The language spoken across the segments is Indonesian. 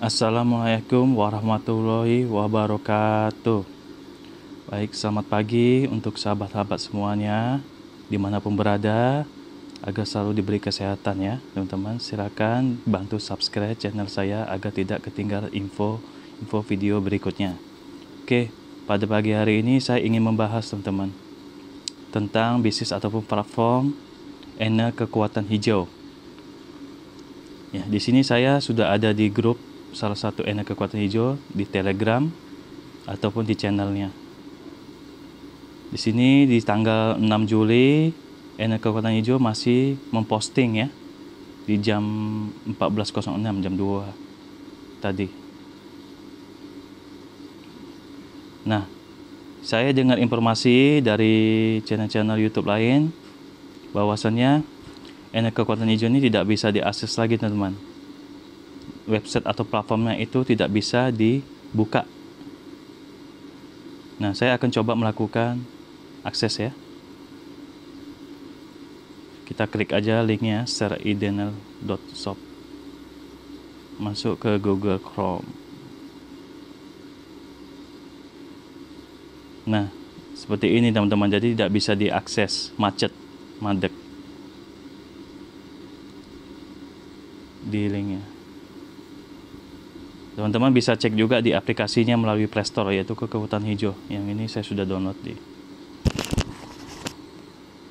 Assalamualaikum warahmatullahi wabarakatuh Baik, selamat pagi untuk sahabat-sahabat semuanya Dimanapun berada Agar selalu diberi kesehatan ya teman-teman Silahkan bantu subscribe channel saya Agar tidak ketinggalan info info video berikutnya Oke, pada pagi hari ini saya ingin membahas teman-teman Tentang bisnis ataupun platform Enak Kekuatan Hijau Ya, di sini saya sudah ada di grup salah satu enak kekuatan hijau di Telegram ataupun di channelnya. Di sini di tanggal 6 Juli enak kekuatan hijau masih memposting ya di jam 14.06 jam 2 tadi. Nah, saya dengar informasi dari channel-channel YouTube lain bahwasannya enak kekuatan hijau ini tidak bisa diakses lagi teman-teman website atau platformnya itu tidak bisa dibuka. Nah, saya akan coba melakukan akses ya. Kita klik aja linknya seridenal.shop. Masuk ke Google Chrome. Nah, seperti ini teman-teman. Jadi tidak bisa diakses, macet, madek. Di linknya. Teman-teman bisa cek juga di aplikasinya melalui Play Store yaitu ke Kehutan Hijau. Yang ini saya sudah download di.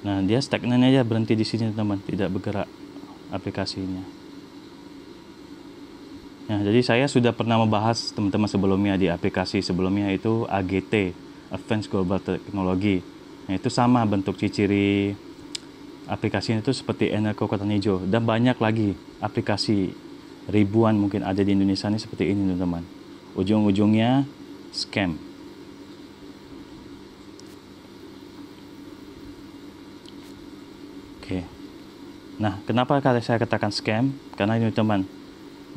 Nah, dia stagnan aja berhenti di sini, teman, teman tidak bergerak aplikasinya. Nah, jadi saya sudah pernah membahas teman-teman sebelumnya di aplikasi sebelumnya itu AGT, Advanced Global Technology. Nah, itu sama bentuk ciri-ciri aplikasinya itu seperti Enerko Kota Hijau dan banyak lagi aplikasi ribuan mungkin ada di Indonesia ini seperti ini teman-teman ujung-ujungnya scam oke nah kenapa saya katakan scam karena ini teman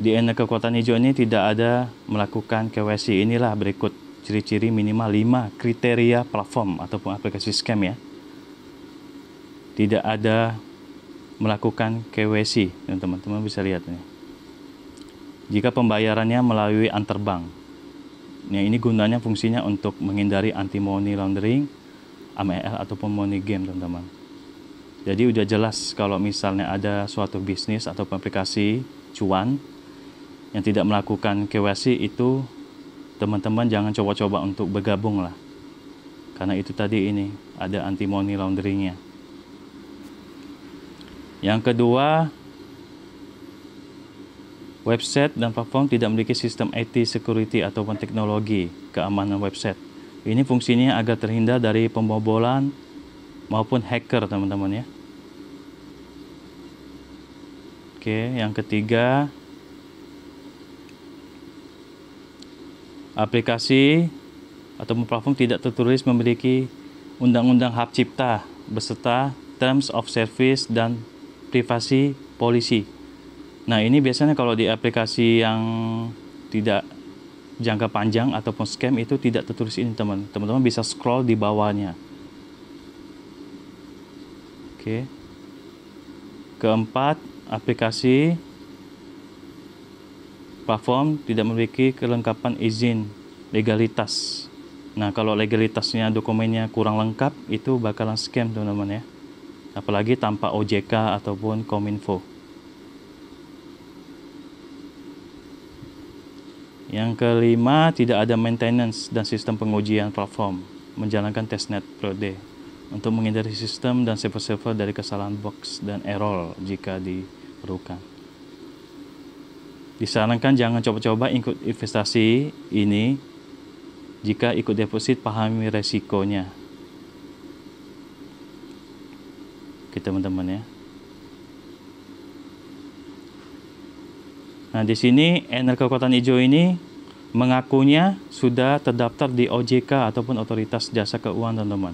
di area kekuatan hijau ini tidak ada melakukan KYC inilah berikut ciri-ciri minimal 5 kriteria platform ataupun aplikasi scam ya tidak ada melakukan KYC. teman-teman bisa lihat nih jika pembayarannya melalui bank. Nah, ini gunanya fungsinya untuk menghindari anti money laundering, AML ataupun money game, teman-teman. Jadi udah jelas kalau misalnya ada suatu bisnis atau aplikasi cuan yang tidak melakukan KYC itu teman-teman jangan coba-coba untuk bergabung lah. Karena itu tadi ini ada anti money laundering-nya. Yang kedua, Website dan platform tidak memiliki sistem IT security ataupun teknologi keamanan website. Ini fungsinya agar terhindar dari pembobolan maupun hacker, teman-teman ya. Oke, yang ketiga aplikasi atau platform tidak tertulis memiliki undang-undang hak cipta beserta terms of service dan privasi polisi Nah, ini biasanya kalau di aplikasi yang tidak jangka panjang ataupun scam itu tidak tertulis ini, teman. Teman-teman bisa scroll di bawahnya. Oke. Keempat, aplikasi platform tidak memiliki kelengkapan izin legalitas. Nah, kalau legalitasnya dokumennya kurang lengkap, itu bakalan scam, teman-teman ya. Apalagi tanpa OJK ataupun Kominfo. Yang kelima, tidak ada maintenance dan sistem pengujian platform menjalankan testnet prode untuk menghindari sistem dan server-server dari kesalahan box dan error jika diperlukan. Disarankan jangan coba-coba ikut investasi ini jika ikut deposit pahami resikonya. Oke teman-teman ya. Nah, di sini energi kekuatan hijau ini mengakunya sudah terdaftar di OJK ataupun Otoritas Jasa Keuangan, teman-teman.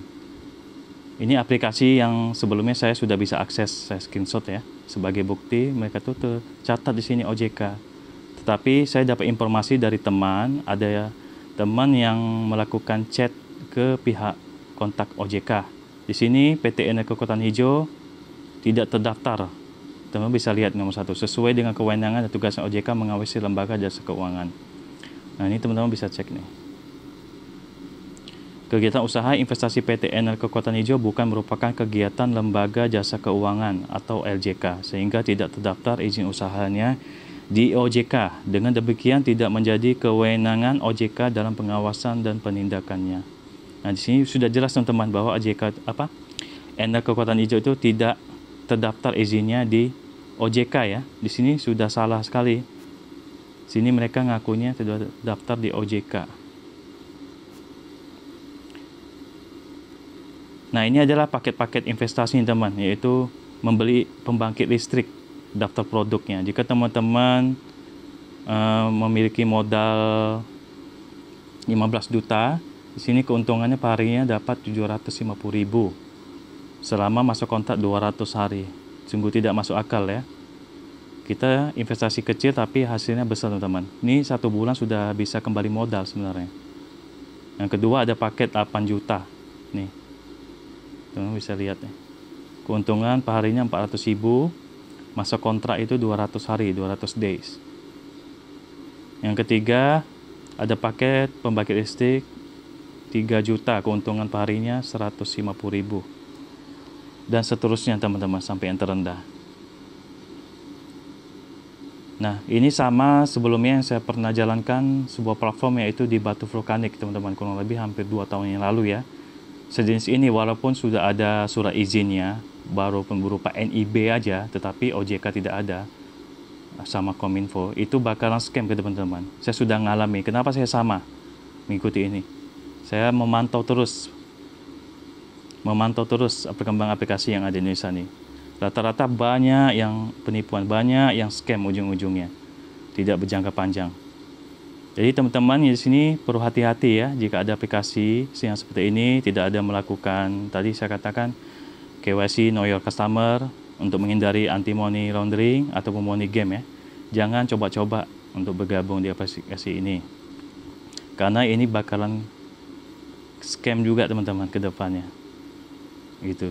Ini aplikasi yang sebelumnya saya sudah bisa akses, saya screenshot ya. Sebagai bukti mereka tuh tercatat di sini OJK. Tetapi saya dapat informasi dari teman, ada teman yang melakukan chat ke pihak kontak OJK. Di sini PT Energi Kekuatan Hijau tidak terdaftar Teman teman bisa lihat nomor satu, sesuai dengan kewenangan dan tugas OJK mengawasi lembaga jasa keuangan. Nah ini teman-teman bisa cek nih. Kegiatan usaha investasi PT NL Kekuatan Hijau bukan merupakan kegiatan lembaga jasa keuangan atau LJK, sehingga tidak terdaftar izin usahanya di OJK. Dengan demikian tidak menjadi kewenangan OJK dalam pengawasan dan penindakannya. Nah, di sini sudah jelas teman-teman bahwa OJK apa? Energi Kekuatan Hijau itu tidak terdaftar izinnya di OJK ya. Di sini sudah salah sekali. Sini mereka ngakunya terdaftar di OJK. Nah, ini adalah paket-paket investasi teman, yaitu membeli pembangkit listrik daftar produknya. Jika teman-teman uh, memiliki modal 15 juta, di sini keuntungannya per harinya dapat ribu selama masa kontrak 200 hari. Sungguh tidak masuk akal ya. Kita investasi kecil tapi hasilnya besar teman-teman. Ini satu bulan sudah bisa kembali modal sebenarnya. Yang kedua ada paket 8 juta. Nih. Teman-teman bisa lihat nih. Ya. Keuntungan per harinya 400 ribu. Masa kontrak itu 200 hari, 200 days. Yang ketiga ada paket pembangkit listrik 3 juta keuntungan per harinya 150 ribu dan seterusnya teman-teman sampai yang terendah. Nah, ini sama sebelumnya yang saya pernah jalankan sebuah platform yaitu di batu vulkanik, teman-teman, kurang lebih hampir 2 tahun yang lalu ya. Sejenis ini walaupun sudah ada surat izinnya, baru pun berupa NIB aja, tetapi OJK tidak ada eh, sama Kominfo, itu bakalan scam ke teman-teman. Saya sudah ngalami. Kenapa saya sama mengikuti ini? Saya memantau terus memantau terus perkembangan aplikasi yang ada di Indonesia nih. Rata-rata banyak yang penipuan, banyak yang scam ujung-ujungnya. Tidak berjangka panjang. Jadi teman-teman di sini perlu hati-hati ya jika ada aplikasi yang seperti ini tidak ada melakukan tadi saya katakan KYC know your customer untuk menghindari anti money laundering atau money game ya. Jangan coba-coba untuk bergabung di aplikasi ini. Karena ini bakalan scam juga teman-teman ke depannya gitu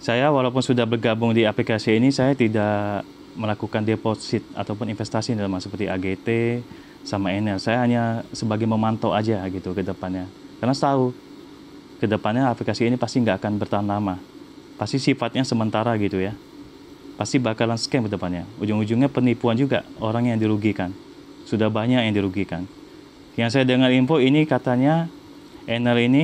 saya walaupun sudah bergabung di aplikasi ini saya tidak melakukan deposit ataupun investasi dalam seperti AGT sama Enel saya hanya sebagai memantau aja gitu ke depannya karena tahu ke depannya aplikasi ini pasti nggak akan bertahan lama pasti sifatnya sementara gitu ya pasti bakalan scam ke depannya ujung-ujungnya penipuan juga orang yang dirugikan sudah banyak yang dirugikan yang saya dengar info ini katanya Enel ini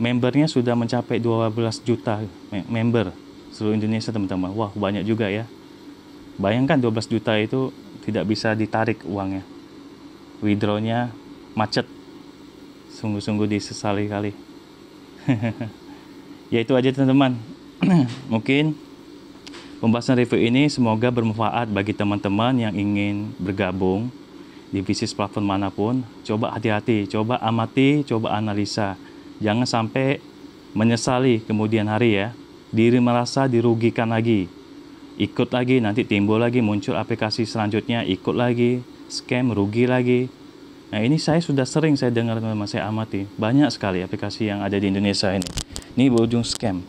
membernya sudah mencapai 12 juta member seluruh Indonesia teman-teman wah banyak juga ya bayangkan 12 juta itu tidak bisa ditarik uangnya withdrawnya macet sungguh-sungguh disesali kali ya itu aja teman-teman mungkin pembahasan review ini semoga bermanfaat bagi teman-teman yang ingin bergabung di bisnis platform manapun. Coba hati-hati, coba amati, coba analisa. Jangan sampai menyesali kemudian hari ya. Diri merasa dirugikan lagi. Ikut lagi, nanti timbul lagi, muncul aplikasi selanjutnya, ikut lagi, scam, rugi lagi. Nah ini saya sudah sering saya dengar teman-teman, saya amati. Banyak sekali aplikasi yang ada di Indonesia ini. Ini berujung scam.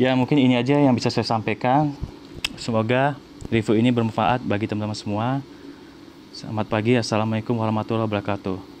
Ya mungkin ini aja yang bisa saya sampaikan. Semoga review ini bermanfaat bagi teman-teman semua. Selamat pagi, Assalamualaikum warahmatullahi wabarakatuh.